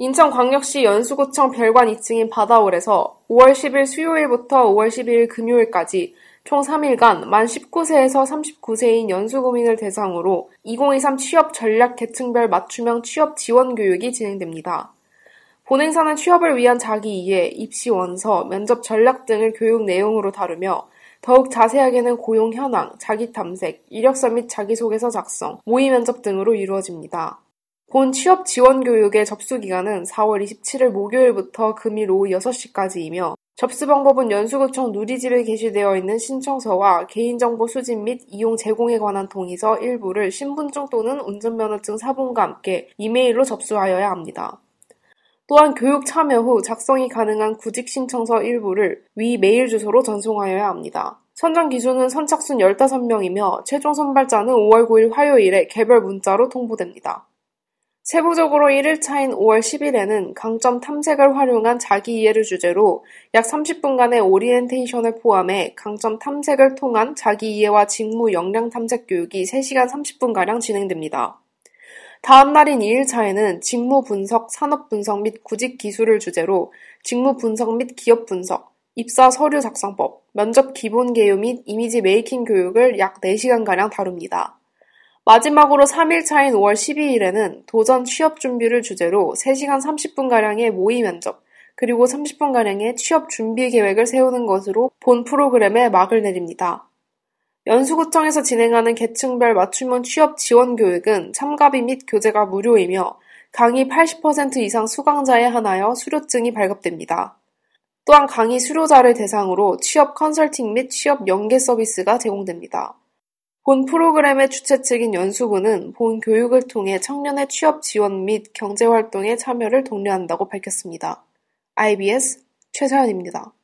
인천광역시 연수구청 별관 2층인 바다홀에서 5월1 0일 수요일부터 5월1십일 금요일까지 총3일간만1 9 세에서 3 9 세인 연수구민을 대상으로 2023 취업 전략 계층별 맞춤형 취업 지원 교육이 진행됩니다. 본행사는 취업을 위한 자기 이해, 입시 원서, 면접 전략 등을 교육 내용으로 다루며 더욱 자세하게는 고용 현황, 자기 탐색, 이력서 및 자기소개서 작성, 모의 면접 등으로 이루어집니다. 본 취업지원교육의 접수기간은 4월2 7일 목요일부터 금일 오후 6 시까지이며 접수 방법은 연수구청 누리집에 게시되어 있는 신청서와 개인정보 수집 및 이용 제공에 관한 동의서 일부를 신분증 또는 운전면허증 사본과 함께 이메일로 접수하여야 합니다. 또한 교육 참여 후 작성이 가능한 구직 신청서 일부를 위 메일 주소로 전송하여야 합니다. 선정 기준은 선착순 15명이며 최종 선발자는 5월 9일 화요일에 개별 문자로 통보됩니다. 세부적으로 1일차인 5월 10일에는 강점 탐색을 활용한 자기 이해를 주제로 약 30분간의 오리엔테이션을 포함해 강점 탐색을 통한 자기 이해와 직무 역량 탐색 교육이 3시간 30분가량 진행됩니다. 다음 날인 2일차에는 직무 분석, 산업 분석 및 구직 기술을 주제로 직무 분석 및 기업 분석, 입사 서류 작성법, 면접 기본 개요 및 이미지 메이킹 교육을 약 4시간가량 다룹니다. 마지막으로 3일 차인 5월 12일에는 도전 취업 준비를 주제로 3시간 30분가량의 모의 면접, 그리고 30분가량의 취업 준비 계획을 세우는 것으로 본 프로그램에 막을 내립니다. 연수구청에서 진행하는 계층별 맞춤형 취업 지원 교육은 참가비 및 교재가 무료이며 강의 80% 이상 수강자에 한하여 수료증이 발급됩니다. 또한 강의 수료자를 대상으로 취업 컨설팅 및 취업 연계 서비스가 제공됩니다. 본 프로그램의 주최 측인 연수군는본 교육을 통해 청년의 취업 지원 및 경제활동에 참여를 독려한다고 밝혔습니다. IBS 최서연입니다.